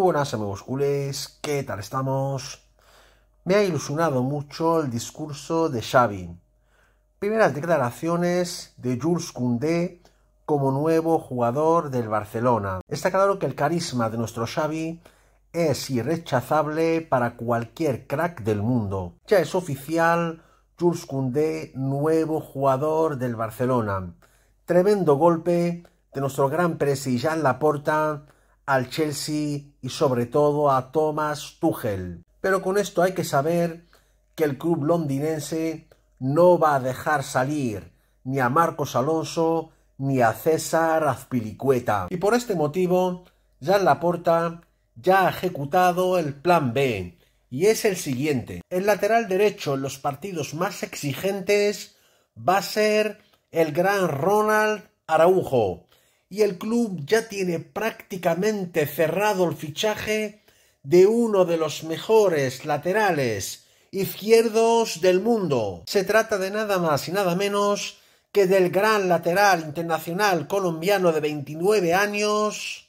Muy buenas amigos culés, ¿qué tal estamos? Me ha ilusionado mucho el discurso de Xavi. Primeras declaraciones de Jules Koundé como nuevo jugador del Barcelona. Está claro que el carisma de nuestro Xavi es irrechazable para cualquier crack del mundo. Ya es oficial Jules Koundé, nuevo jugador del Barcelona. Tremendo golpe de nuestro gran presi la Laporta al Chelsea y sobre todo a Thomas Tuchel. Pero con esto hay que saber que el club londinense no va a dejar salir ni a Marcos Alonso ni a César Azpilicueta. Y por este motivo, la Laporta ya ha ejecutado el plan B y es el siguiente. El lateral derecho en los partidos más exigentes va a ser el gran Ronald Araujo, y el club ya tiene prácticamente cerrado el fichaje de uno de los mejores laterales izquierdos del mundo. Se trata de nada más y nada menos que del gran lateral internacional colombiano de 29 años,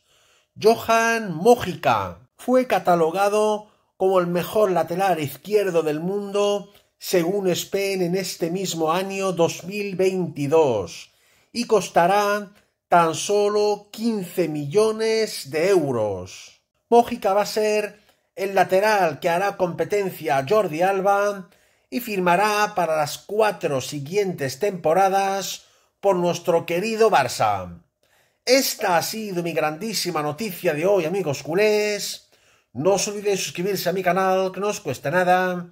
Johan Mójica. Fue catalogado como el mejor lateral izquierdo del mundo según Spain en este mismo año 2022 y costará tan solo 15 millones de euros. Mójica va a ser el lateral que hará competencia a Jordi Alba y firmará para las cuatro siguientes temporadas por nuestro querido Barça. Esta ha sido mi grandísima noticia de hoy, amigos culés. No os olvidéis suscribirse a mi canal, que no os cuesta nada,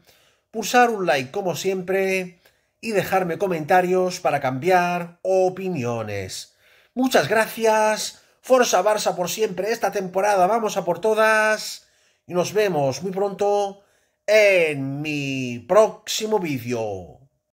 pulsar un like como siempre y dejarme comentarios para cambiar opiniones. Muchas gracias. Forza Barça por siempre. Esta temporada vamos a por todas. Y nos vemos muy pronto en mi próximo vídeo.